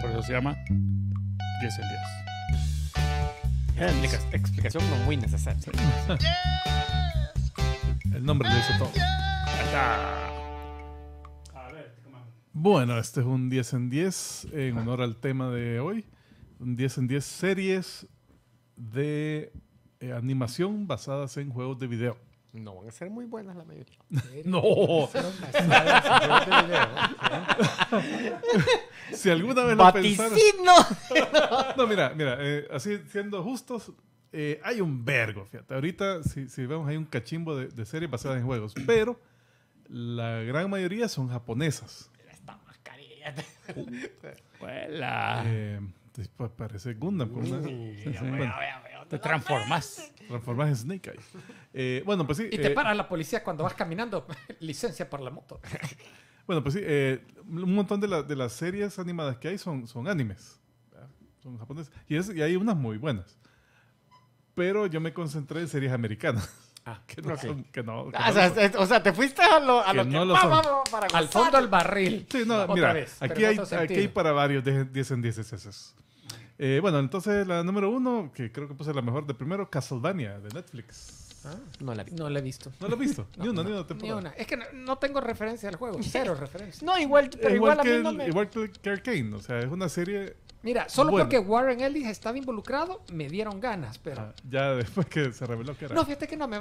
Por eso se llama 10 en 10. explicación no muy necesaria. El nombre lo dice todo. A ver, bueno, este es un 10 en 10 en honor al tema de hoy. Un 10 en 10 series de eh, animación basadas en juegos de video. No van a ser muy buenas la mayoría. no. ¿eh? si alguna vez lo pensaron. no, mira, mira, eh, así siendo justos, eh, hay un vergo, fíjate. Ahorita, si, si vemos, hay un cachimbo de, de series basadas en juegos, mm. pero la gran mayoría son japonesas. Esta mascarilla. Hola. eh, pues, parece Gundam. Sí, te transformas. Transformas en Snake Eyes. Eh, bueno, pues sí. Y te eh, para la policía cuando vas caminando. Licencia por la moto. bueno, pues sí. Eh, un montón de, las series animadas que hay son, son animes. Son japoneses. Y, hay unas muy buenas. Pero yo me concentré en series americanas. Ah, que no, ah, o, sea, te fuiste a lo que, Al fondo del barril. Sí, no, mira, aquí, hay, aquí hay, para varios 10 en 10 es eh, bueno, entonces la número uno, que creo que puse la mejor de primero, Castlevania, de Netflix. no, ah, la no la he visto. No la he visto. ni una, ni una una. Es que no, tengo referencia al juego. Cero referencia. No, igual, pero eh, igual, que, a mí no me... igual que Arcane. O sea, es una serie. Mira, solo porque Warren Ellis estaba involucrado, me dieron ganas, pero. Ah, ya después que se reveló que era. No, fíjate que no me.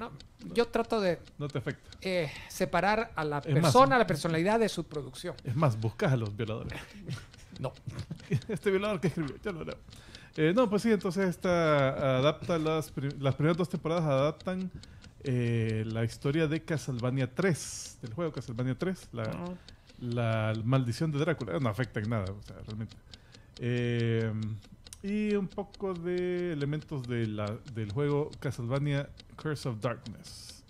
No, yo trato de. No te afecta. Eh, separar a la persona, a la personalidad de su producción. Es más, buscas a los violadores. No. este violador que escribió, yo lo leo. Eh, no, pues sí, entonces esta adapta las, las primeras dos temporadas adaptan eh, la historia de Castlevania 3, del juego Castlevania 3, la, ah. la maldición de Drácula. No afecta en nada, o sea, realmente. Eh, y un poco de elementos de la, del juego Castlevania Curse of Darkness.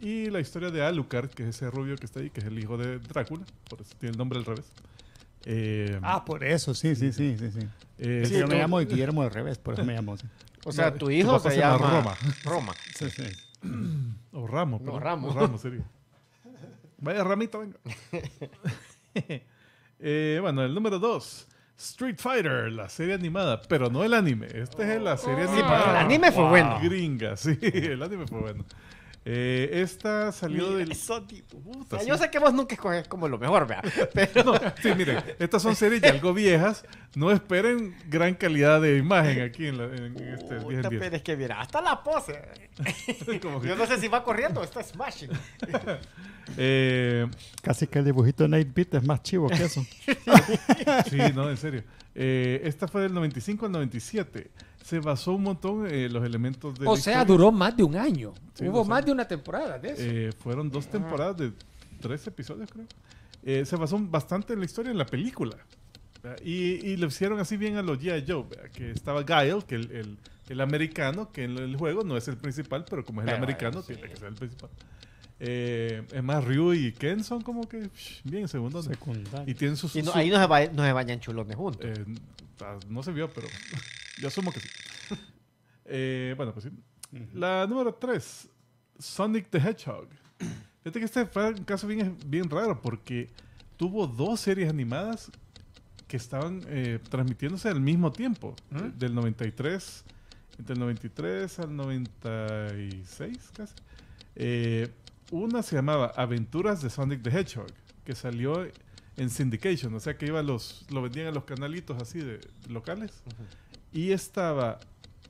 y la historia de Alucard, que es ese rubio que está ahí, que es el hijo de Drácula, por eso tiene el nombre al revés. Eh, ah, por eso, sí, sí, sí, sí. sí. Eh, yo me llamo Guillermo al revés, por eso me llamo. O sea, tu hijo se, llama Roma. Roma. Sí, sí. O Ramo No, Ramos. O sería. Vaya Ramito, venga. Eh, bueno, el número dos. Street Fighter, la serie animada, pero no el anime. Esta es la serie oh. animada. el anime fue bueno. Gringa, sí, el anime fue bueno. Eh, esta salió del. Eso, puta, Yo sé que vos nunca escoges como lo mejor, vea. Pero... sí, miren, estas son series algo viejas. No esperen gran calidad de imagen aquí en, en este 10 10. es que mira, hasta la pose. Yo no sé si va corriendo, está smashing. eh... Casi que el dibujito de Night Beat es más chivo que eso. sí, no, en serio. Eh, esta fue del 95 al 97 se basó un montón en eh, los elementos de... O sea, duró más de un año. Hubo más de una temporada de eso. Eh, fueron dos ah. temporadas de tres episodios, creo. Eh, se basó bastante en la historia, en la película. Y, y, lo hicieron así bien a los G.I. Joe, que estaba gail que el, el, americano, que en el juego no es el principal, pero como es el ah, americano, tiene que ser el principal. es más, Ryu y Ken son como que bien segundos. Y tienen sus. ahí no se, bañan, chulones juntos. Ah, no se vio, pero. Yo asumo que sí. Eh, bueno, pues sí. La número 3, Sonic the Hedgehog. Fíjate que este fue un caso bien, bien raro porque tuvo dos series animadas que estaban eh, transmitiéndose al mismo tiempo, del 93, entre el 93 al 96 casi. Eh, una se llamaba Aventuras de Sonic the Hedgehog, que salió en syndication, o sea que iba los, lo vendían a los canalitos así de, locales. Y estaba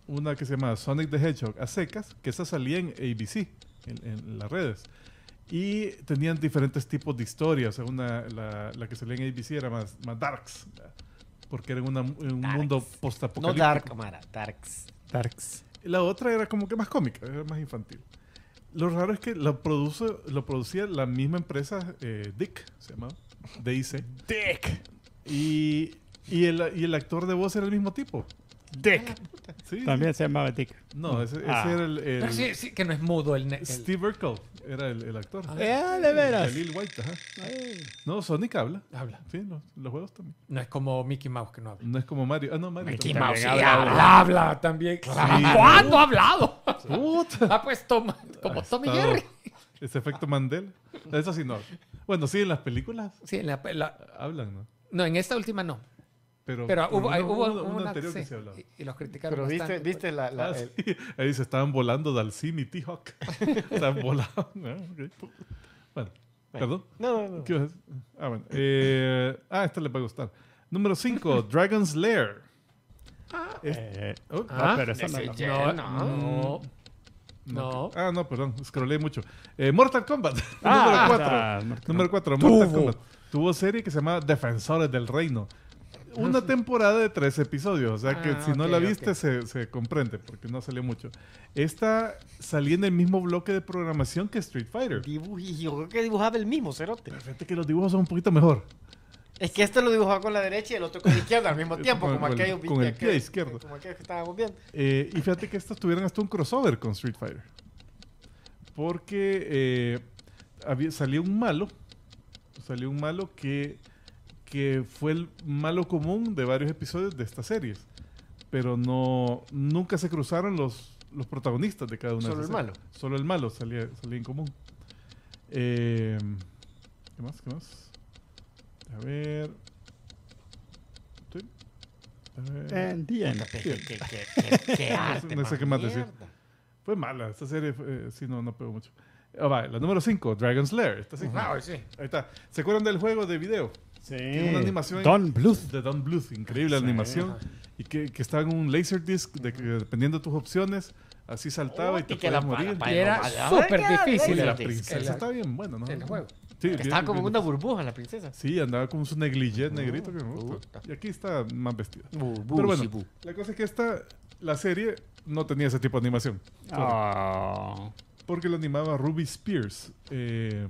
una que se llamaba Sonic the Hedgehog a secas, que esa salía en ABC, en, las redes. Y tenían diferentes tipos de historias. la, que salía en ABC era más, más darks, porque era un mundo postapocalíptico. No dark, Mara, darks. Darks. La otra era como que más cómica, era más infantil. Lo raro es que lo, produce, lo producía la misma empresa, eh, Dick, se llamaba. Dice Dick. Y, y, el, y el actor de voz era el mismo tipo. Dick. Ah, también se llamaba Dick. No, ah. ese, era el. sí, que no es mudo el. Steve Urkel era el, actor. Ah, eh, de veras. Lil White, No, Sonic habla. Habla. Sí, los, juegos también. No es como Mickey Mouse que no habla. No es como Mario. Ah, no, Mario. Mickey Mouse sí habla, habla, también. ¿Cuándo ha hablado? Puta. Ah, pues como Tommy Jerry. Ese efecto Mandel. Eso sí no. Bueno, sí, en las películas Sí, en la- la- hablan, ¿no? no, en esta última no. Pero, hubo, una, hubo anterior que se habló Y, los criticaron. Pero viste, viste pues. la. Ah, ahí se estaban volando Dalcin y T-Hawk. estaban volando. Bueno, perdón. No, no, no. Ah, bueno. Eh, ah, esta le va a gustar. Número 5, Dragon's Lair. Ah, este, eh, oh, ah, ah pero esa no, no, Ah, no, perdón, scrollé mucho. Eh, Mortal Kombat, número 4. Número 4, Mortal Kombat. Tuvo serie que se llamaba Defensores del Reino una temporada de tres episodios. O sea que ah, si no la viste se, se, comprende, porque no salió mucho. Esta salía en el mismo bloque de programación que Street Fighter. y yo creo que dibujaba el mismo, cerote. Fíjate que los dibujos son un poquito mejor. Es que este lo dibujaba con la derecha y el otro con la izquierda al mismo tiempo, como, aquellos, con el pie izquierdo. como que estábamos viendo. Eh, y fíjate que estos tuvieron hasta un crossover con Street Fighter. Porque eh, había, salió un malo, salió un malo que que fue el malo común de varios episodios de estas series. Pero no nunca se cruzaron los, los protagonistas de cada una de ellos. Solo el malo. Solo el malo salía, salía en común. Eh, ¿Qué más? ¿Qué más? A ver. Eh, Entiendo. No sé qué más decir. Fue mala, esta serie eh, sí no, no pegó mucho. Oh, va, la número 5, Dragon's Lair. Esta ah, sí. Ahí está. ¿Se acuerdan del juego de video? Sí. una animación Don Bluth. De Don Bluth, increíble animación. Y que, que estaba en un Laserdisc, de dependiendo de tus opciones, así saltaba y oh, te podías morir. Y era súper difícil. la princesa está bien bueno ¿no? El juego. estaba como una burbuja la princesa. Sí, andaba como su negligé negrito y aquí está más vestida. Pero bueno, la cosa es que esta, la serie no tenía ese tipo de animación. Ah. Porque lo animaba Ruby Spears. Eh,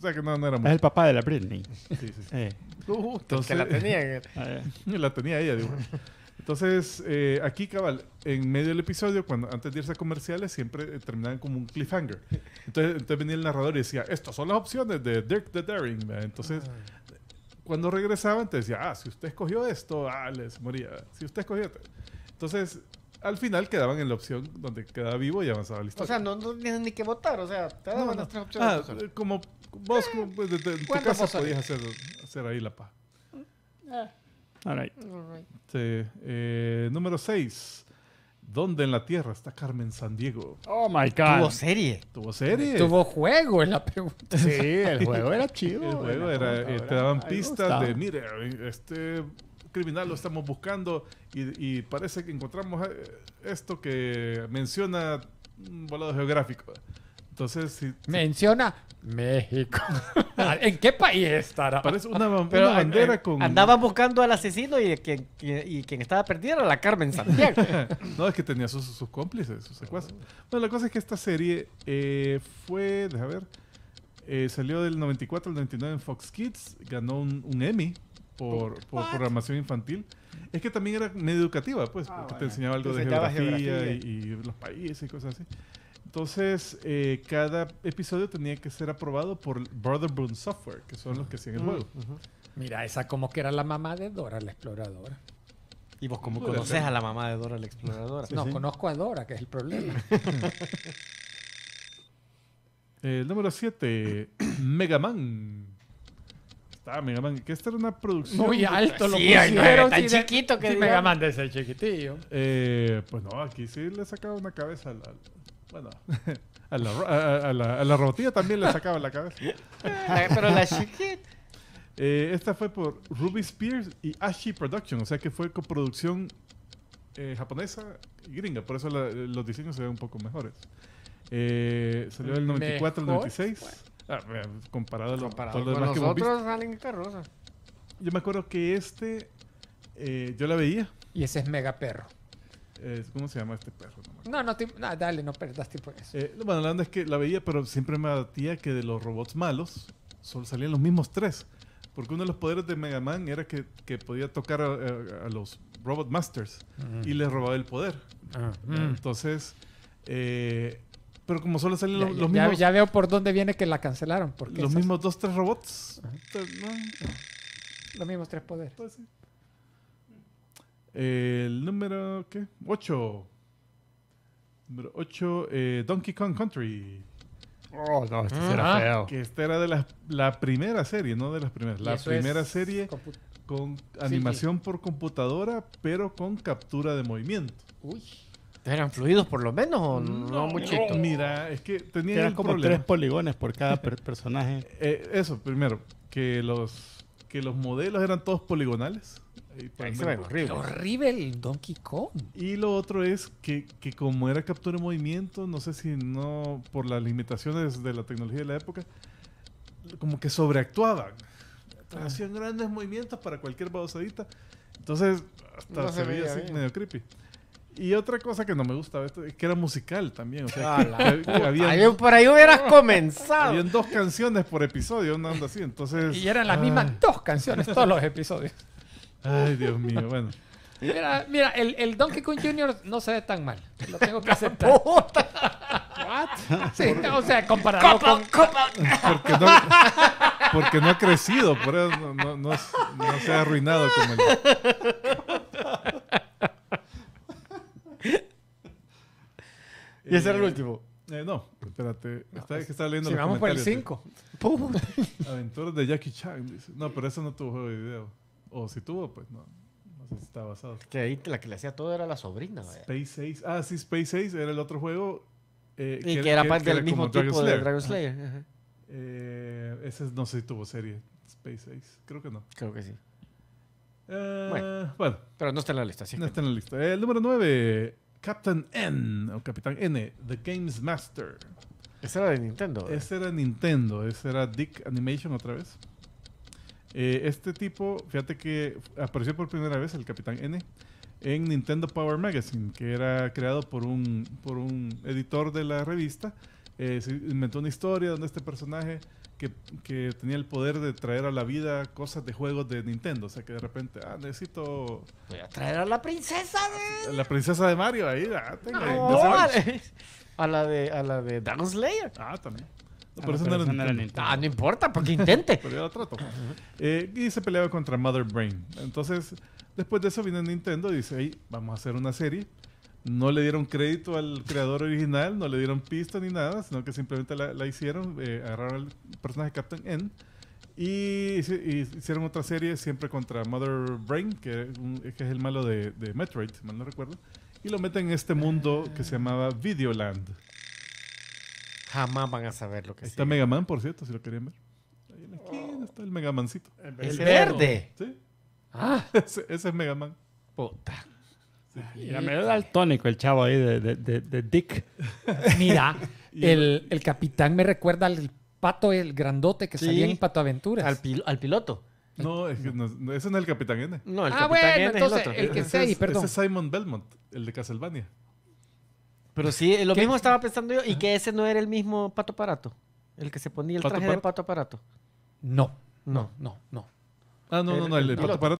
o sea que no, no era Es el papá de la Britney. Sí, sí. Eh. Uh, entonces, que la tenía. Eh. Eh. la tenía ella, digo. Entonces, eh, aquí, cabal, en medio del episodio, cuando antes de irse a comerciales, siempre terminaban como un cliffhanger. Entonces, entonces, venía el narrador y decía, estas son las opciones de Dirk the Daring. Entonces, ah. cuando regresaban, te decía, ah, si usted escogió esto, ah, les moría. Si usted escogió esto. Entonces, al final quedaban en la opción donde quedaba vivo y avanzaba la historia. O sea, no, ni que votar, o sea, te daban las tres opciones. Ah, como vos pues, tu casa podías hacer, hacer ahí la pa? Ah. All right. Eh, número 6. ¿Dónde en la Tierra está Carmen San Diego? Oh my God. Tuvo serie. Tuvo serie. Tuvo juego en la pregunta. Sí, el juego era chido. El juego era, eh, te daban pistas de, mire, este criminal lo estamos buscando y, y parece que encontramos eh, esto que menciona un volado geográfico. Entonces, menciona México. ¿En qué país estará? Parece una, bandera con. Andaba buscando al asesino y, quien, quien estaba perdida era la Carmen Santiago. no, es que tenía sus, cómplices, sus secuaces. Bueno, la cosa es que esta serie eh, fue. Déjame ver. Eh, salió del 94 al 99 en Fox Kids. Ganó un, Emmy por, programación infantil. Es que también era medio educativa, pues, ah, porque te enseñaba algo de geografía, y, y los países y cosas así. Entonces, eh, cada episodio tenía que ser aprobado por Brotherboon Software, que son los que siguen el mm, juego. Mira, esa como que era la mamá de Dora la exploradora. ¿Y vos cómo conoces a la mamá de Dora la exploradora? no, conozco a Dora, que es el problema. el número 7, Mega Man. Está Mega Man, que esta era una producción. Muy alto, lo sí, tan chiquito que Mega Man de ese chiquitillo. Eh, pues no, aquí sí le sacaba una cabeza al bueno, a la, a, la, la robotilla también le sacaba la cabeza. Pero la eh, Esta fue por Ruby Spears y Ashi Production, o sea que fue coproducción eh, japonesa y gringa, por eso los diseños se ven un poco mejores. Eh, salió el 94, el 96. Ah, comparado, a con los que otros salen Yo me acuerdo que este, eh, yo la veía. Y ese es mega perro. ¿Cómo se llama este perro? No, no, dale, no perdas tiempo en eso. Eh, bueno, la verdad es que la veía, pero siempre me batía que de los robots malos solo salían los mismos tres. Porque uno de los poderes de Mega Man era que, podía tocar a, los Robot Masters y les robaba el poder. Ah, Entonces, eh, pero como solo salen los, mismos. Ya veo por dónde viene que la cancelaron. Porque los mismos dos, tres robots. Los mismos tres poderes. Pues el número, ¿qué? 8. Número 8, eh, Donkey Kong Country. Oh, no, este ah. feo. Que esta era de la, la primera serie, no de las primeras. La primera serie con animación por computadora, pero con captura de movimiento. Uy. ¿Eran fluidos por lo menos o no, no Mira, es que tenían como tres poligones por cada personaje. Eh, eso, primero, que los, que los modelos eran todos poligonales qué horrible. Donkey Kong. Y lo otro es que, como era captura de movimiento, no sé si no por las limitaciones de la tecnología de la época, como que sobreactuaban. Ah. Hacían grandes movimientos para cualquier babosadita. Entonces, hasta se, veía, así medio creepy. Y otra cosa que no me gusta es que era musical también. O sea, ah, había, por ahí hubieras comenzado. Habían dos canciones por episodio, una onda así. Entonces, y eran las mismas ah. dos canciones todos los episodios. Ay, Dios mío, bueno. Mira, mira el, Donkey Kong Jr. no se ve tan mal. Lo tengo que aceptar. ¿Qué? Sí, o sea, comparado con... Porque, no, porque no ha crecido, por eso no, no, se ha arruinado como el... ¿Y ese era el último? Eh, eh, no, espérate. Está, leyendo si vamos por el 5. Eh. Aventuras de Jackie Chan. No, pero eso no tuvo juego de video. O si tuvo, pues no. No sé si estaba basado. Que ahí la que le hacía todo era la sobrina. Space Ace. Ah, sí, Space Ace. era el otro juego. Eh, y que, era parte del mismo tipo de Dragon Slayer. Eh, ese no sé si tuvo serie. Space Ace. Creo que no. Creo que sí. Eh, bueno, Pero no está en la lista, sí. No está en la lista. El número 9, Captain N, o Capitán N, The Games Master. Ese era de Nintendo. Ese era Nintendo, ese era Dick Animation otra vez. Eh, este tipo, fíjate que apareció por primera vez el Capitán N en Nintendo Power Magazine, que era creado por un, por un editor de la revista. Eh, se inventó una historia donde este personaje que, tenía el poder de traer a la vida cosas de juegos de Nintendo. O sea, que de repente, ah, necesito... Voy a traer a la princesa de... La princesa de Mario, ahí, ah, no, a, la de, a la de Dragon Slayer. Ah, también. Ah, no, ah, no, importa, porque intente. Eh, y se peleaba contra Mother Brain. Entonces, después de eso viene Nintendo y dice, vamos a hacer una serie. No le dieron crédito al creador original, no le dieron pista ni nada, sino que simplemente la, hicieron, eh, agarraron al personaje Captain N y, hicieron otra serie siempre contra Mother Brain, que, es el malo de, de, Metroid, si mal no recuerdo, y lo meten en este mundo que se llamaba Videoland. Jamás van a saber lo que es. Está Megaman, Mega Man, por cierto, si lo querían ver. Ahí oh. está el Megamancito. El verde. Sí. Ah. Ese, es Mega Man. Puta. Sí. Mira, me da el tónico el chavo ahí de, Dick. Mira, el, capitán me recuerda al pato, el grandote que salía en Pato Aventuras. Al, al piloto. No, es no, ese no es el Capitán N. No, el ah, Capitán N es el, otro. el que perdón. Ese es Simon Belmont, el de Castlevania. Pero sí, eh, lo mismo estaba pensando yo. ¿Y ah. que ese no era el mismo pato aparato, El que se ponía el traje de pato aparato. No. No, no, no. Ah, no, no, no. El, pato aparato.